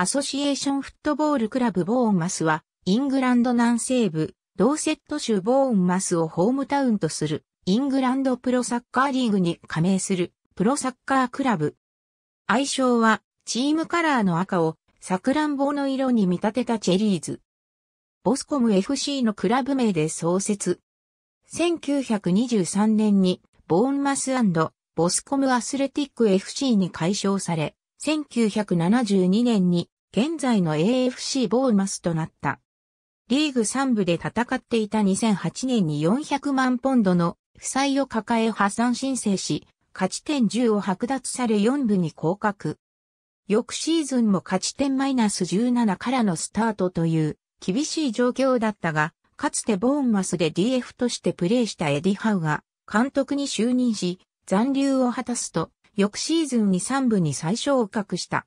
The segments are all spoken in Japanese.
アソシエーションフットボールクラブボーンマスは、イングランド南西部、ローセット州ボーンマスをホームタウンとする、イングランドプロサッカーリーグに加盟する、プロサッカークラブ。愛称は、チームカラーの赤を、サクランボの色に見立てたチェリーズ。ボスコム FC のクラブ名で創設。1923年に、ボーンマスボスコムアスレティック FC に解消され、1972年に現在の AFC ボーマスとなった。リーグ3部で戦っていた2008年に400万ポンドの負債を抱え破産申請し、勝ち点10を剥奪され4部に降格。翌シーズンも勝ち点マイナス17からのスタートという厳しい状況だったが、かつてボーンマスで DF としてプレーしたエディ・ハウが監督に就任し、残留を果たすと、翌シーズンに3部に最再を格した。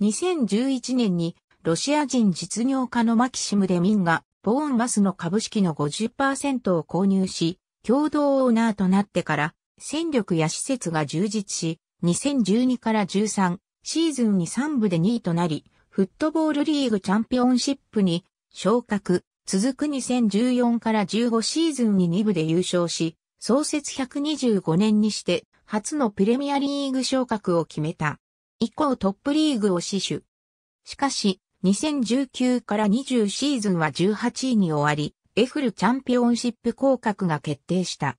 2011年にロシア人実業家のマキシム・デミンがボーンマスの株式の50%を購入し、共同オーナーとなってから戦力や施設が充実し、2012から13シーズンに3部で2位となり、フットボールリーグチャンピオンシップに昇格、続く2014から15シーズンに2部で優勝し、創設125年にして初のプレミアリーグ昇格を決めた。以降トップリーグを死守。しかし、2019から20シーズンは18位に終わり、エフルチャンピオンシップ降格が決定した。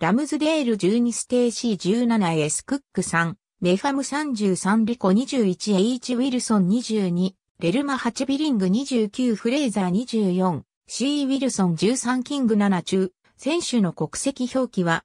ラムズデール12ステーシー17 S クック3、ネファム33リコ 21H ウィルソン22、レルマ8ビリング29フレーザー24、C ウィルソン13キング7中、選手の国籍表記は